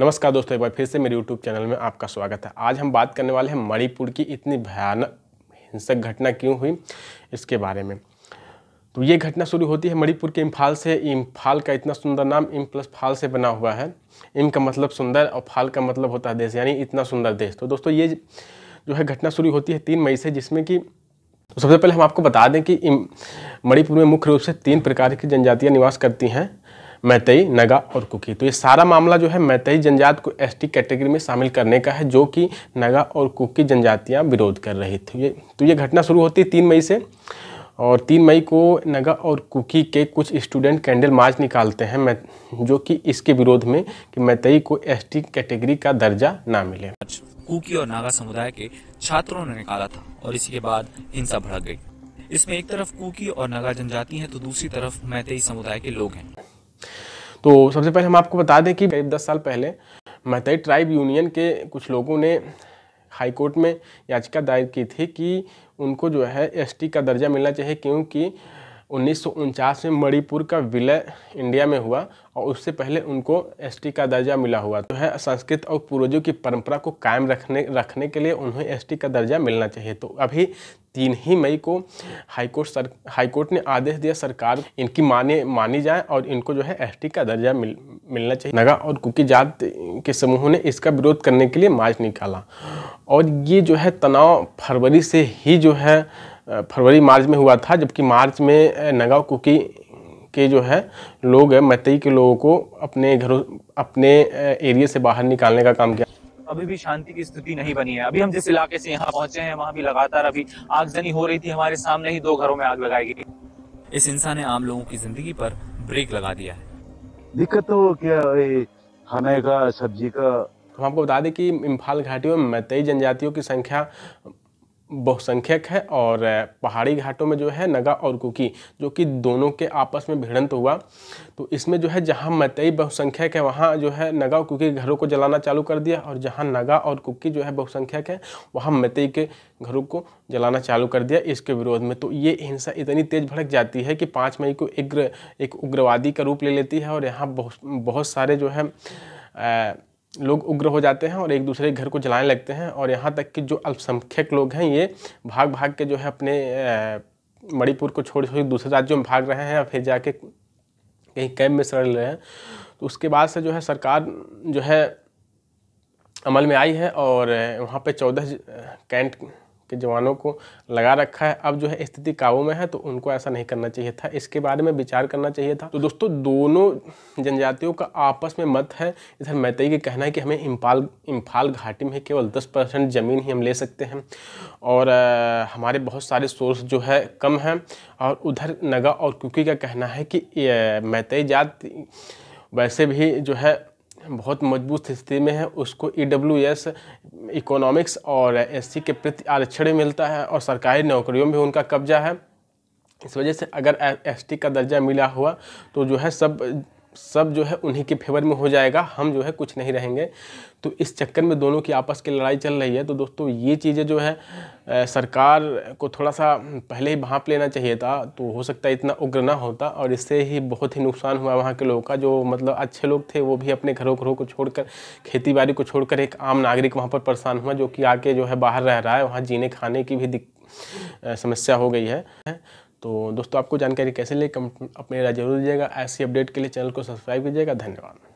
नमस्कार दोस्तों एक बार फिर से मेरे यूट्यूब चैनल में आपका स्वागत है आज हम बात करने वाले हैं मणिपुर की इतनी भयानक हिंसक घटना क्यों हुई इसके बारे में तो ये घटना शुरू होती है मणिपुर के इम्फाल से इम्फाल का इतना सुंदर नाम इम प्लस फाल से बना हुआ है इम का मतलब सुंदर और फाल का मतलब होता है देश यानी इतना सुंदर देश तो दोस्तों ये जो है घटना शुरू होती है तीन मई से जिसमें कि तो सबसे पहले हम आपको बता दें कि मणिपुर में मुख्य रूप से तीन प्रकार की जनजातियाँ निवास करती हैं मैतई नगा और कुकी तो ये सारा मामला जो है मैतई जनजात को एसटी कैटेगरी में शामिल करने का है जो कि नगा और कुकी जनजातियाँ विरोध कर रही थी ये तो ये घटना शुरू होती है तीन मई से और तीन मई को नगा और कुकी के कुछ स्टूडेंट कैंडल मार्च निकालते हैं मैं जो कि इसके विरोध में कि मैतई को एस कैटेगरी का दर्जा ना मिले कुकी और नागा समुदाय के छात्रों ने निकाला था और इसके बाद हिंसा भड़क गई इसमें एक तरफ कुकी और नगा जनजाति हैं तो दूसरी तरफ मैतई समुदाय के लोग हैं तो सबसे पहले हम आपको बता दें कि करीब दस साल पहले मैतई ट्राइब यूनियन के कुछ लोगों ने हाईकोर्ट में याचिका दायर की थी कि उनको जो है एसटी का दर्जा मिलना चाहिए क्योंकि उन्नीस में मणिपुर का विलय इंडिया में हुआ और उससे पहले उनको एसटी का दर्जा मिला हुआ तो है संस्कृत और पूर्वजों की परंपरा को कायम रखने रखने के लिए उन्हें एसटी का दर्जा मिलना चाहिए तो अभी तीन ही मई को हाईकोर्ट सर हाईकोर्ट ने आदेश दिया सरकार इनकी माने मानी जाए और इनको जो है एस का दर्जा मिल मिलना चाहिए नगा और कुकी जात के समूहों ने इसका विरोध करने के लिए मार्च निकाला और ये जो है तनाव फरवरी से ही जो है फरवरी मार्च में हुआ था जबकि मार्च में नगाव कुकी के जो है लोग है मैतई के लोगों को अपने घरों अपने एरिया से बाहर निकालने का काम किया अभी भी शांति की स्थिति नहीं बनी है अभी हम जिस इलाके से यहाँ पहुंचे हैं वहाँ भी लगातार अभी आगजनी हो रही थी हमारे सामने ही दो घरों में आग लगाई गई इस इंसान ने आम लोगों की जिंदगी पर ब्रेक लगा दिया है दिक्कत तो क्या खाने का सब्जी का हम आपको बता दें कि इम्फाल घाटी में मतई जनजातियों की संख्या बहुसंख्यक है और पहाड़ी घाटों में जो है नगा और कुकी जो कि दोनों के आपस में भिड़ंत हुआ तो इसमें जो है जहां मतई बहुसंख्यक है वहां जो है नगा और कुकी घरों को जलाना चालू कर दिया और जहां नगा और कुकी जो है बहुसंख्यक है वहां मतई के घरों को जलाना चालू कर दिया इसके विरोध में तो ये हिंसा इतनी तेज भड़क जाती है कि पाँच मई को एक एक उग्रवादी का रूप ले लेती है और यहाँ बहुत बहुत सारे जो है आ, लोग उग्र हो जाते हैं और एक दूसरे के घर को जलाने लगते हैं और यहाँ तक कि जो अल्पसंख्यक लोग हैं ये भाग भाग के जो है अपने मणिपुर को छोड़ छोड़ दूसरे राज्यों में भाग रहे हैं या फिर जाके कहीं कैम्प में शरण रहे हैं तो उसके बाद से जो है सरकार जो है अमल में आई है और वहाँ पे चौदह कैंट के जवानों को लगा रखा है अब जो है स्थिति काबू में है तो उनको ऐसा नहीं करना चाहिए था इसके बारे में विचार करना चाहिए था तो दोस्तों दोनों जनजातियों का आपस में मत है इधर मैतई के कहना है कि हमें इम्फाल इम्फाल घाटी में केवल दस परसेंट ज़मीन ही हम ले सकते हैं और आ, हमारे बहुत सारे सोर्स जो है कम हैं और उधर नगा और कुकी का कहना है कि मैतई जात वैसे भी जो है बहुत मजबूत स्थिति में है उसको ई डब्ल्यू एस इकोनॉमिक्स और एससी के प्रति आरक्षण मिलता है और सरकारी नौकरियों में उनका कब्जा है इस वजह से अगर एसटी का दर्जा मिला हुआ तो जो है सब सब जो है उन्हीं के फेवर में हो जाएगा हम जो है कुछ नहीं रहेंगे तो इस चक्कर में दोनों की आपस की लड़ाई चल रही है तो दोस्तों ये चीज़ें जो है सरकार को थोड़ा सा पहले ही भाँप लेना चाहिए था तो हो सकता है इतना उग्र ना होता और इससे ही बहुत ही नुकसान हुआ वहाँ के लोगों का जो मतलब अच्छे लोग थे वो भी अपने घरों घरों को छोड़कर खेती बाड़ी को छोड़कर एक आम नागरिक वहाँ पर परेशान हुआ जो कि आके जो है बाहर रह रहा है वहाँ जीने खाने की भी समस्या हो गई है तो दोस्तों आपको जानकारी कैसे ले कमेंट अपने राय जरूर दीजिएगा ऐसी अपडेट के लिए चैनल को सब्सक्राइब कीजिएगा धन्यवाद